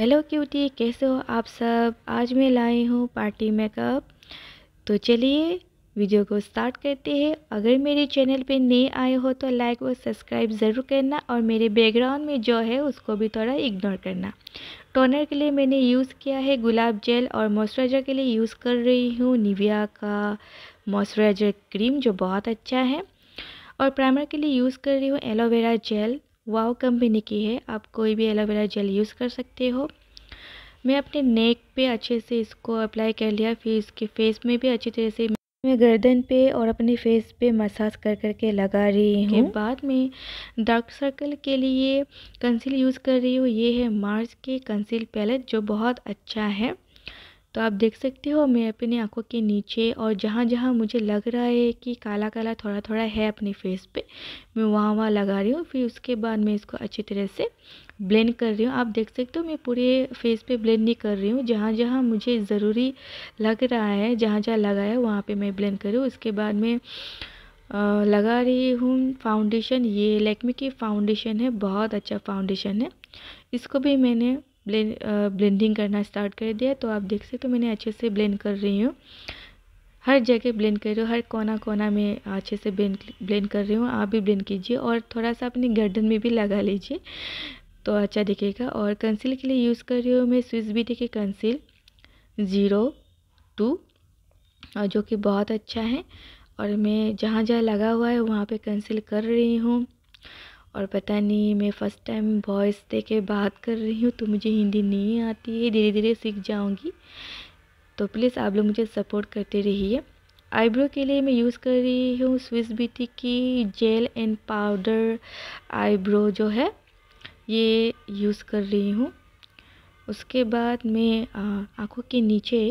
hello cutie कैसे हो आप सब आज मैं लाई हूँ पार्टी मेकअप तो चलिए वीडियो को स्टार्ट करते हैं अगर मेरे चैनल पे नए आए हो तो लाइक और सब्सक्राइब ज़रूर करना और मेरे बैकग्राउंड में जो है उसको भी थोड़ा इग्नोर करना टोनर के लिए मैंने यूज़ किया है गुलाब जेल और मॉइस्चराइज़र के लिए यूज़ कर रही हूँ निविया का मॉइस्चराइज़र क्रीम जो बहुत अच्छा है और प्राइमर के लिए यूज़ कर रही हूँ एलोवेरा जेल वाओ कंपनी की है आप कोई भी एलोवेरा जेल यूज़ कर सकते हो मैं अपने नेक पे अच्छे से इसको अप्लाई कर लिया फिर इसके फेस में भी अच्छी तरह से मैं गर्दन पे और अपने फेस पे मसाज कर कर के लगा रही हूँ के बाद में डार्क सर्कल के लिए कंसील यूज़ कर रही हूँ ये है मार्स की कंसील पैलेट जो बहुत अच्छा है तो आप देख सकते हो मैं अपनी आंखों के नीचे और जहाँ जहाँ मुझे लग रहा है कि काला काला थोड़ा थोड़ा है अपने फेस पे मैं वहाँ वहाँ लगा रही हूँ फिर उसके बाद मैं इसको अच्छी तरह से ब्लेंड कर रही हूँ आप देख सकते हो मैं पूरे फेस पे ब्लेंड नहीं कर रही हूँ जहाँ जहाँ मुझे ज़रूरी लग रहा है जहाँ जहाँ लगाया है वहाँ पर मैं ब्लेंड कर रही हूँ उसके बाद में लगा रही हूँ फाउंडेशन ये लैक्मी की फाउंडेशन है बहुत अच्छा फाउंडेशन है इसको भी मैंने ब्लेंड ब्लेंडिंग uh, करना स्टार्ट कर दिया तो आप देख सकते हो मैंने अच्छे से ब्लेंड कर रही हूँ हर जगह ब्लेंड कर रही हूँ हर कोना कोना में अच्छे से ब्लेंड ब्लेंड कर रही हूँ आप भी ब्लेंड कीजिए और थोड़ा सा अपनी गर्दन में भी लगा लीजिए तो अच्छा दिखेगा और कंसील के लिए यूज़ कर रही हूँ मैं स्विस बीटी के कंसील ज़ीरो टू और जो कि बहुत अच्छा है और मैं जहाँ जहाँ लगा हुआ है वहाँ पे कंसील कर रही हूँ और पता नहीं मैं फ़र्स्ट टाइम वॉइस दे के बात कर रही हूँ तो मुझे हिंदी नहीं आती है धीरे धीरे सीख जाऊँगी तो प्लीज़ आप लोग मुझे सपोर्ट करते रहिए आईब्रो के लिए मैं यूज़ कर रही हूँ स्विस बीटी की जेल एंड पाउडर आईब्रो जो है ये यूज़ कर रही हूँ उसके बाद मैं आँखों के नीचे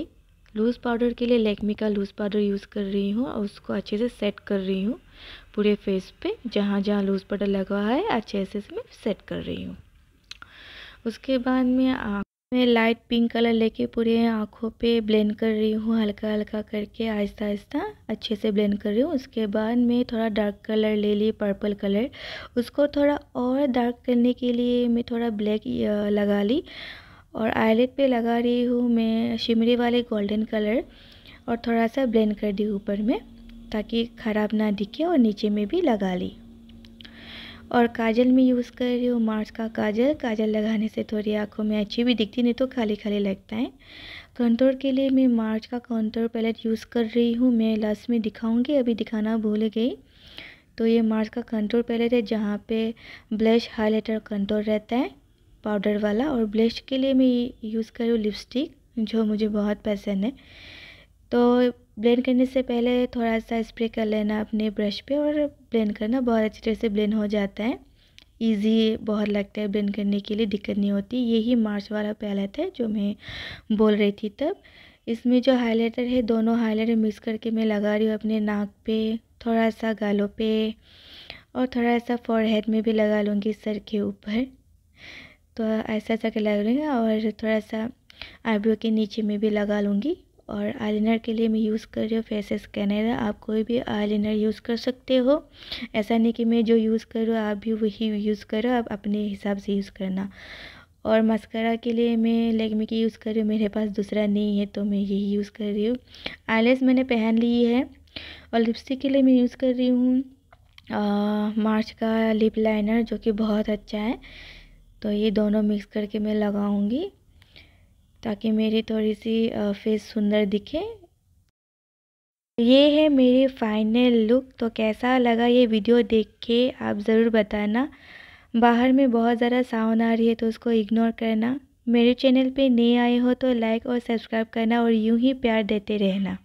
लूज़ पाउडर के लिए लेकमी का लूज़ पाउडर यूज़ कर रही हूँ और उसको अच्छे से सेट कर रही हूँ पूरे फेस पे जहाँ जहाँ लूज़ पटर लगा है अच्छे से इसमें सेट कर रही हूँ उसके बाद मैं आँख लाइट पिंक कलर लेके पूरे आँखों पे ब्लेंड कर रही हूँ हल्का हल्का करके आहिस्ता आहिस्ता अच्छे से ब्लेंड कर रही हूँ उसके बाद मैं थोड़ा डार्क कलर ले ली पर्पल कलर उसको थोड़ा और डार्क करने के लिए मैं थोड़ा ब्लैक लगा ली और आईलेट पे लगा रही हूँ मैं शिमरी वाले गोल्डन कलर और थोड़ा सा ब्लेंड कर दी ऊपर में ताकि ख़राब ना दिखे और नीचे में भी लगा ली और काजल में यूज़ कर रही हूँ मार्च का काजल काजल लगाने से थोड़ी आँखों में अच्छी भी दिखती नहीं तो खाली खाली लगता है कंट्रोल के लिए मैं मार्च का कंट्रोल पैलेट यूज़ कर रही हूँ मैं लास्ट में दिखाऊंगी अभी दिखाना भूल गई तो ये मार्च का कंट्रोल पैलेट है जहाँ पे ब्लश हाईलाइटर कंट्रोल रहता है पाउडर वाला और ब्लश के लिए मैं यूज़ कर रही हूँ लिपस्टिक जो मुझे बहुत पसंद है तो ब्लेंड करने से पहले थोड़ा सा स्प्रे कर लेना अपने ब्रश पे और ब्लेंड करना बहुत अच्छी तरह से ब्लेंड हो जाता है इजी बहुत लगता है ब्लेंड करने के लिए दिक्कत नहीं होती यही मार्च वाला पैलेट है जो मैं बोल रही थी तब इसमें जो हाइलाइटर है दोनों हाइलाइटर मिक्स करके मैं लगा रही हूँ अपने नाक पे थोड़ा सा गालों पे और थोड़ा सा फॉरहेड में भी लगा लूँगी सर के ऊपर तो ऐसा ऐसा कर लगा लूँगी और थोड़ा सा आईब्रो के नीचे में भी लगा लूँगी और आईलाइनर के लिए मैं यूज़ कर रही हूँ फेस स्कैनर आप कोई भी आईलाइनर यूज़ कर सकते हो ऐसा नहीं कि मैं जो यूज़ कर रहा हूँ आप भी वही यूज़ करो आप अपने हिसाब से यूज़ करना और मस्करा के लिए मैं लेगमे की यूज़ कर रही हूँ मेरे पास दूसरा नहीं है तो मैं यही यूज़ कर रही हूँ आईलेस मैंने पहन ली है और लिपस्टिक के लिए मैं यूज़ कर रही हूँ मार्च का लिप लाइनर जो कि बहुत अच्छा है तो ये दोनों मिक्स करके मैं लगाऊंगी ताकि मेरी थोड़ी सी फेस सुंदर दिखे ये है मेरी फाइनल लुक तो कैसा लगा ये वीडियो देख के आप ज़रूर बताना बाहर में बहुत ज़्यादा साउंड आ रही है तो उसको इग्नोर करना मेरे चैनल पे नए आए हो तो लाइक और सब्सक्राइब करना और यूं ही प्यार देते रहना